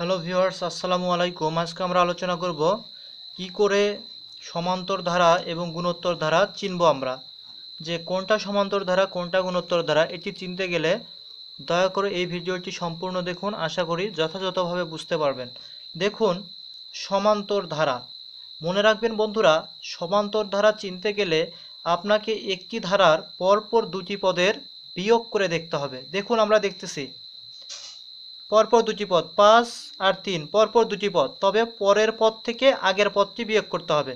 Hello viewers আসসালামু আলাইকুম আজকে আমরা আলোচনা করব কি করে সমান্তর ধারা এবং গুণোত্তর ধারা চিনব আমরা যে কোনটা সমান্তর ধারা কোনটা গুণোত্তর ধারা এটি চিনতে গেলে দয়া করে এই ভিডিওটি সম্পূর্ণ দেখুন আশা করি যথাযথভাবে বুঝতে পারবেন দেখুন সমান্তর ধারা মনে রাখবেন বন্ধুরা সমান্তর ধারা চিনতে গেলে আপনাকে একটি ধারার পরপর দুটি পদের বিয়োগ করে দেখতে হবে দেখুন আমরা দেখতেছি পরপর দুটি পদ পাঁচ আর তিন পরপর দুটি পদ তবে পরের পদ থেকে আগের পদটি বিয়োগ করতে হবে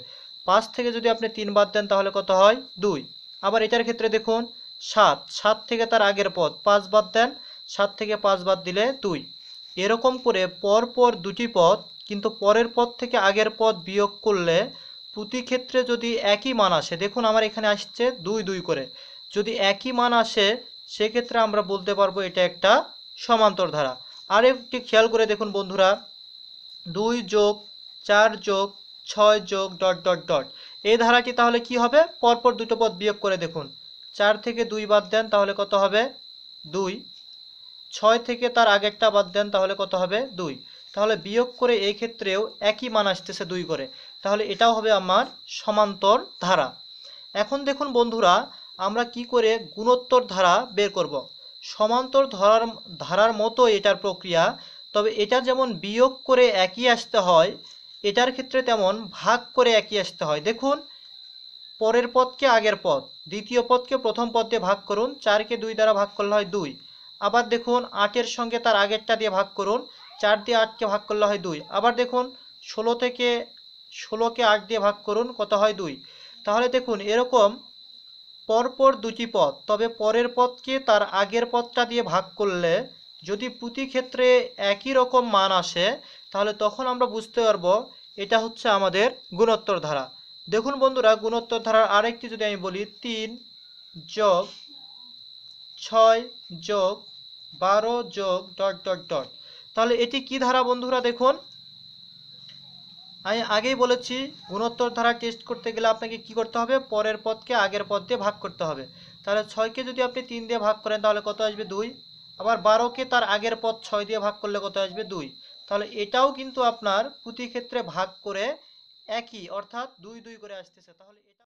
পাঁচ থেকে যদি আপনি তিন বাদ দেন তাহলে কত হয় দুই আবার এটার ক্ষেত্রে দেখুন সাত সাত থেকে তার আগের পদ পাঁচ বাদ দেন সাত থেকে পাঁচ বাদ দিলে দুই এরকম করে পরপর দুটি পদ কিন্তু পরের পদ থেকে আগের পদ বিয়োগ করলে প্রতি ক্ষেত্রে যদি একই মান আসে দেখুন আমার এখানে আসছে দুই দুই করে যদি একই মান আসে সেক্ষেত্রে আমরা বলতে পারবো এটা একটা সমান্তর ধারা আর একটি খেয়াল করে দেখুন বন্ধুরা দুই যোগ চার যোগ ছয় যোগ ডট ডট ডট এই ধারাটি তাহলে কি হবে পরপর দুটো পদ বিয়োগ করে দেখুন চার থেকে দুই বাদ দেন তাহলে কত হবে দুই ছয় থেকে তার আগেরটা বাদ দেন তাহলে কত হবে দুই তাহলে বিয়োগ করে এই ক্ষেত্রেও একই মান আসতেছে দুই করে তাহলে এটাও হবে আমার সমান্তর ধারা এখন দেখুন বন্ধুরা আমরা কি করে গুণোত্তর ধারা বের করব। সমান্তর ধরার ধারার মতো এটার প্রক্রিয়া তবে এটা যেমন বিয়োগ করে একই আসতে হয় এটার ক্ষেত্রে তেমন ভাগ করে একই আসতে হয় দেখুন পরের পদকে আগের পদ দ্বিতীয় পদকে প্রথম পদ দিয়ে ভাগ করুন চারকে দুই দ্বারা ভাগ করলে হয় দুই আবার দেখুন আটের সঙ্গে তার আগেরটা দিয়ে ভাগ করুন চার দিয়ে আটকে ভাগ করলে হয় দুই আবার দেখুন ষোলো থেকে ষোলোকে আট দিয়ে ভাগ করুন কত হয় দুই তাহলে দেখুন এরকম পরপর দুটি পথ তবে পরের পথকে তার আগের পথটা দিয়ে ভাগ করলে যদি প্রতি ক্ষেত্রে একই রকম মান আসে তাহলে তখন আমরা বুঝতে পারবো এটা হচ্ছে আমাদের গুণোত্তর ধারা দেখুন বন্ধুরা গুণোত্তর ধারার আরেকটি যদি আমি বলি তিন যোগ ছয় যোগ বারো যোগ ডট ডট ডট তাহলে এটি কি ধারা বন্ধুরা দেখুন আমি আগেই বলেছি গুণোত্তর ধারা টেস্ট করতে গেলে আপনাকে কি করতে হবে পরের পদকে আগের পদ দিয়ে ভাগ করতে হবে তাহলে ছয়কে যদি আপনি তিন দিয়ে ভাগ করেন তাহলে কত আসবে দুই আবার বারোকে তার আগের পদ ছয় দিয়ে ভাগ করলে কত আসবে দুই তাহলে এটাও কিন্তু আপনার প্রতি ক্ষেত্রে ভাগ করে একই অর্থাৎ দুই দুই করে আসতেছে তাহলে এটা